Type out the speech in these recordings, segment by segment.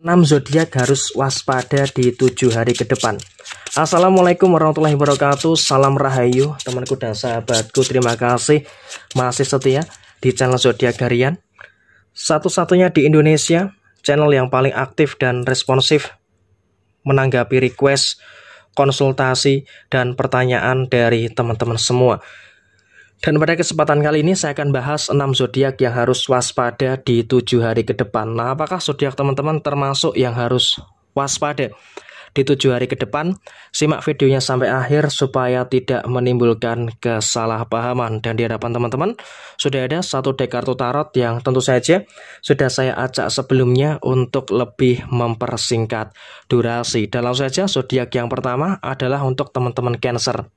6 zodiak harus waspada di 7 hari ke depan. Assalamualaikum warahmatullahi wabarakatuh. Salam rahayu temanku dan sahabatku. Terima kasih masih setia di channel Zodiak Harian. Satu-satunya di Indonesia, channel yang paling aktif dan responsif menanggapi request, konsultasi dan pertanyaan dari teman-teman semua. Dan pada kesempatan kali ini saya akan bahas 6 zodiak yang harus waspada di 7 hari ke depan. Nah, apakah zodiak teman-teman termasuk yang harus waspada di 7 hari ke depan? Simak videonya sampai akhir supaya tidak menimbulkan kesalahpahaman. Dan di hadapan teman-teman sudah ada satu deck kartu tarot yang tentu saja sudah saya acak sebelumnya untuk lebih mempersingkat durasi. Dan langsung saja zodiak yang pertama adalah untuk teman-teman Cancer.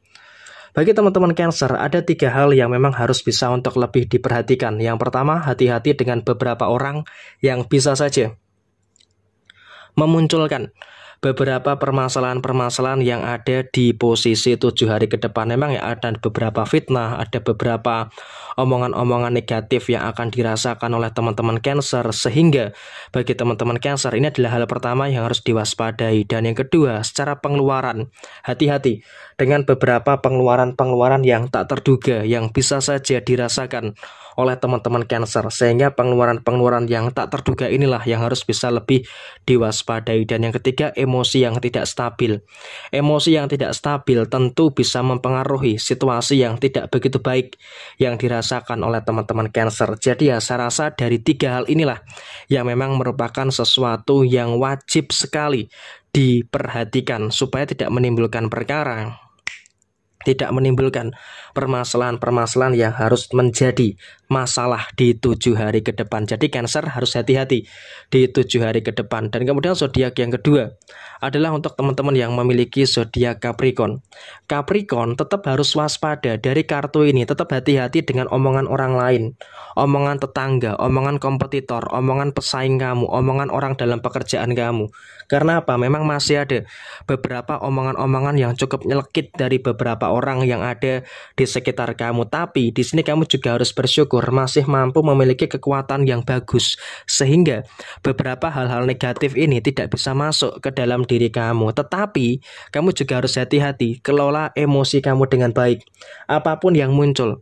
Bagi teman-teman Cancer, ada tiga hal yang memang harus bisa untuk lebih diperhatikan. Yang pertama, hati-hati dengan beberapa orang yang bisa saja memunculkan beberapa permasalahan-permasalahan yang ada di posisi tujuh hari ke depan. Memang ya ada beberapa fitnah, ada beberapa omongan-omongan negatif yang akan dirasakan oleh teman-teman cancer sehingga bagi teman-teman cancer ini adalah hal pertama yang harus diwaspadai dan yang kedua secara pengeluaran hati-hati dengan beberapa pengeluaran-pengeluaran yang tak terduga yang bisa saja dirasakan oleh teman-teman cancer sehingga pengeluaran-pengeluaran yang tak terduga inilah yang harus bisa lebih diwaspadai dan yang ketiga emosi yang tidak stabil emosi yang tidak stabil tentu bisa mempengaruhi situasi yang tidak begitu baik yang dirasakan oleh teman-teman cancer jadi ya saya rasa dari tiga hal inilah yang memang merupakan sesuatu yang wajib sekali diperhatikan supaya tidak menimbulkan perkara tidak menimbulkan permasalahan-permasalahan yang harus menjadi masalah di tujuh hari ke depan. Jadi Cancer harus hati-hati di tujuh hari ke depan. Dan kemudian zodiak yang kedua adalah untuk teman-teman yang memiliki zodiak Capricorn. Capricorn tetap harus waspada dari kartu ini, tetap hati-hati dengan omongan orang lain, omongan tetangga, omongan kompetitor, omongan pesaing kamu, omongan orang dalam pekerjaan kamu. Karena apa? Memang masih ada beberapa omongan-omongan yang cukup nyelekit dari beberapa orang yang ada di sekitar kamu. Tapi di sini kamu juga harus bersyukur masih mampu memiliki kekuatan yang bagus sehingga beberapa hal-hal negatif ini tidak bisa masuk ke dalam diri kamu. Tetapi kamu juga harus hati-hati kelola emosi kamu dengan baik. Apapun yang muncul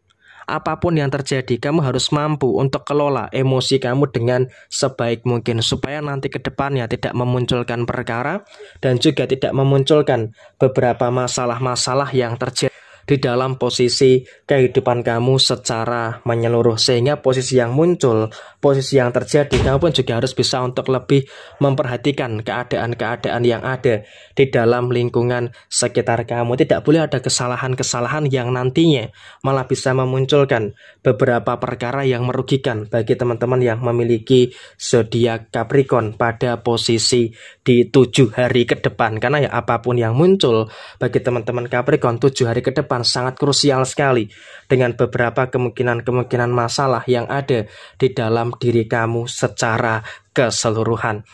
apapun yang terjadi, kamu harus mampu untuk kelola emosi kamu dengan sebaik mungkin supaya nanti ke depannya tidak memunculkan perkara dan juga tidak memunculkan beberapa masalah-masalah yang terjadi di dalam posisi kehidupan kamu secara menyeluruh sehingga posisi yang muncul, posisi yang terjadi kamu pun juga harus bisa untuk lebih memperhatikan keadaan-keadaan yang ada di dalam lingkungan sekitar kamu. Tidak boleh ada kesalahan-kesalahan yang nantinya malah bisa memunculkan beberapa perkara yang merugikan bagi teman-teman yang memiliki zodiak Capricorn pada posisi di tujuh hari ke depan karena ya apapun yang muncul bagi teman-teman Capricorn tujuh hari ke depan akan sangat krusial sekali dengan beberapa kemungkinan-kemungkinan masalah yang ada di dalam diri kamu secara keseluruhan.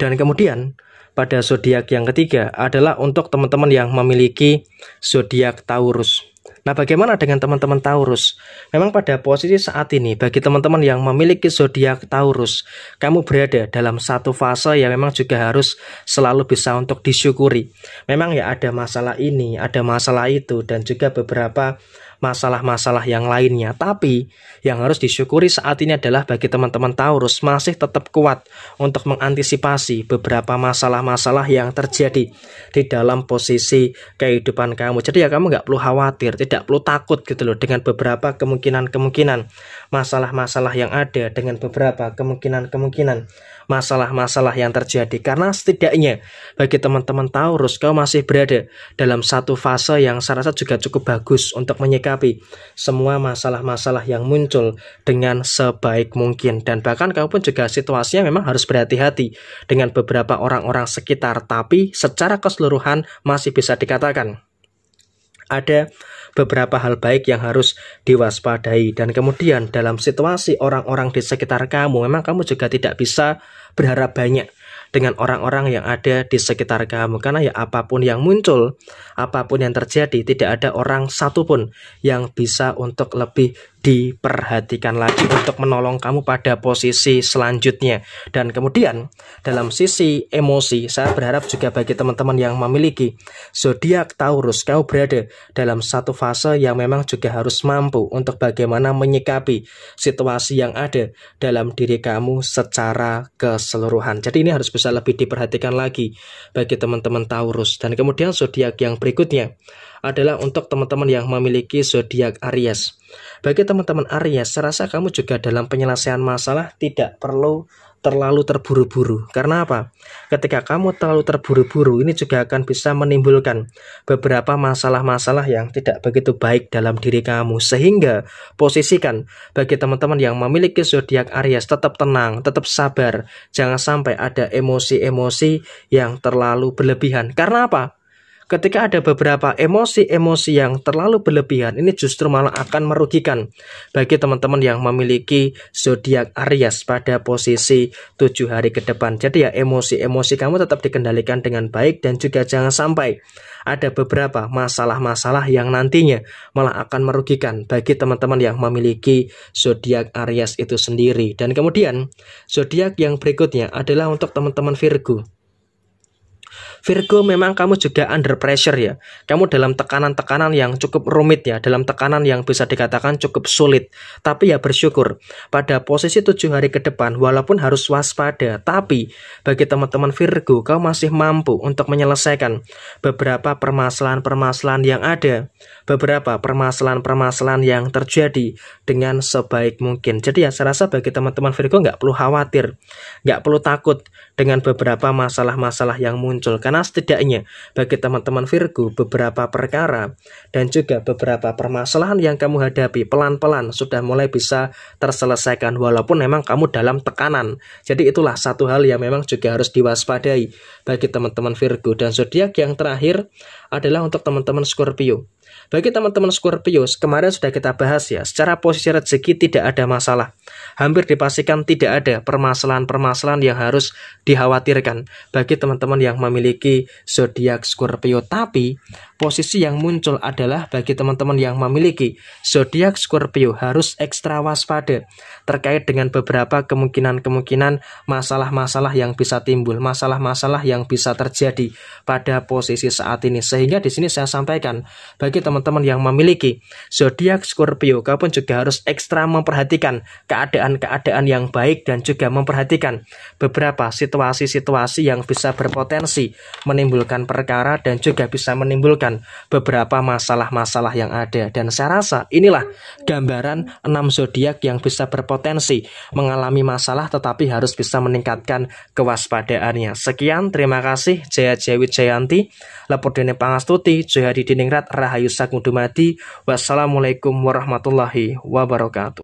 Dan kemudian pada zodiak yang ketiga adalah untuk teman-teman yang memiliki zodiak Taurus. Nah, bagaimana dengan teman-teman Taurus? Memang pada posisi saat ini bagi teman-teman yang memiliki zodiak Taurus, kamu berada dalam satu fase yang memang juga harus selalu bisa untuk disyukuri. Memang ya ada masalah ini, ada masalah itu dan juga beberapa masalah-masalah yang lainnya. Tapi yang harus disyukuri saat ini adalah bagi teman-teman Taurus masih tetap kuat untuk mengantisipasi beberapa masalah-masalah yang terjadi di dalam posisi kehidupan kamu. Jadi ya kamu nggak perlu khawatir, tidak tidak perlu takut gitu loh dengan beberapa kemungkinan-kemungkinan masalah-masalah yang ada dengan beberapa kemungkinan-kemungkinan masalah-masalah yang terjadi karena setidaknya bagi teman-teman Taurus kau masih berada dalam satu fase yang saya rasa juga cukup bagus untuk menyikapi semua masalah-masalah yang muncul dengan sebaik mungkin dan bahkan kau pun juga situasinya memang harus berhati-hati dengan beberapa orang-orang sekitar tapi secara keseluruhan masih bisa dikatakan ada beberapa hal baik yang harus diwaspadai dan kemudian dalam situasi orang-orang di sekitar kamu memang kamu juga tidak bisa berharap banyak dengan orang-orang yang ada di sekitar kamu karena ya apapun yang muncul apapun yang terjadi tidak ada orang satupun yang bisa untuk lebih diperhatikan lagi untuk menolong kamu pada posisi selanjutnya. Dan kemudian dalam sisi emosi, saya berharap juga bagi teman-teman yang memiliki zodiak Taurus, kau berada dalam satu fase yang memang juga harus mampu untuk bagaimana menyikapi situasi yang ada dalam diri kamu secara keseluruhan. Jadi ini harus bisa lebih diperhatikan lagi bagi teman-teman Taurus. Dan kemudian zodiak yang berikutnya adalah untuk teman-teman yang memiliki zodiak Aries. Bagi teman-teman Aries, serasa kamu juga dalam penyelesaian masalah tidak perlu terlalu terburu-buru. Karena apa? Ketika kamu terlalu terburu-buru, ini juga akan bisa menimbulkan beberapa masalah-masalah yang tidak begitu baik dalam diri kamu. Sehingga posisikan bagi teman-teman yang memiliki zodiak Aries tetap tenang, tetap sabar. Jangan sampai ada emosi-emosi yang terlalu berlebihan. Karena apa? ketika ada beberapa emosi-emosi yang terlalu berlebihan, ini justru malah akan merugikan bagi teman-teman yang memiliki zodiak Aries pada posisi tujuh hari ke depan. Jadi ya emosi-emosi kamu tetap dikendalikan dengan baik dan juga jangan sampai ada beberapa masalah-masalah yang nantinya malah akan merugikan bagi teman-teman yang memiliki zodiak Aries itu sendiri. Dan kemudian zodiak yang berikutnya adalah untuk teman-teman Virgo. Virgo memang kamu juga under pressure ya. Kamu dalam tekanan-tekanan yang cukup rumit ya, dalam tekanan yang bisa dikatakan cukup sulit. Tapi ya bersyukur pada posisi tujuh hari ke depan walaupun harus waspada, tapi bagi teman-teman Virgo kau masih mampu untuk menyelesaikan beberapa permasalahan-permasalahan yang ada, beberapa permasalahan-permasalahan yang terjadi dengan sebaik mungkin. Jadi ya saya rasa bagi teman-teman Virgo nggak perlu khawatir, nggak perlu takut dengan beberapa masalah-masalah yang muncul karena karena setidaknya bagi teman-teman Virgo beberapa perkara dan juga beberapa permasalahan yang kamu hadapi pelan-pelan sudah mulai bisa terselesaikan walaupun memang kamu dalam tekanan. Jadi itulah satu hal yang memang juga harus diwaspadai bagi teman-teman Virgo dan zodiak yang terakhir adalah untuk teman-teman Scorpio. Bagi teman-teman Scorpio kemarin sudah kita bahas ya, secara posisi rezeki tidak ada masalah. Hampir dipastikan tidak ada permasalahan-permasalahan yang harus dikhawatirkan bagi teman-teman yang memiliki zodiak Scorpio. Tapi, posisi yang muncul adalah bagi teman-teman yang memiliki zodiak Scorpio harus ekstra waspada terkait dengan beberapa kemungkinan-kemungkinan masalah-masalah yang bisa timbul, masalah-masalah yang bisa terjadi pada posisi saat ini. Sehingga di sini saya sampaikan bagi teman teman-teman yang memiliki zodiak Scorpio, kau pun juga harus ekstra memperhatikan keadaan-keadaan yang baik dan juga memperhatikan beberapa situasi-situasi yang bisa berpotensi menimbulkan perkara dan juga bisa menimbulkan beberapa masalah-masalah yang ada. Dan saya rasa inilah gambaran enam zodiak yang bisa berpotensi mengalami masalah tetapi harus bisa meningkatkan kewaspadaannya. Sekian, terima kasih. Jaya Jaya Wijayanti, Lepur Dene Pangastuti, Joyadi Diningrat, Rahayu Ishak Mudumadi. Wassalamualaikum warahmatullahi wabarakatuh.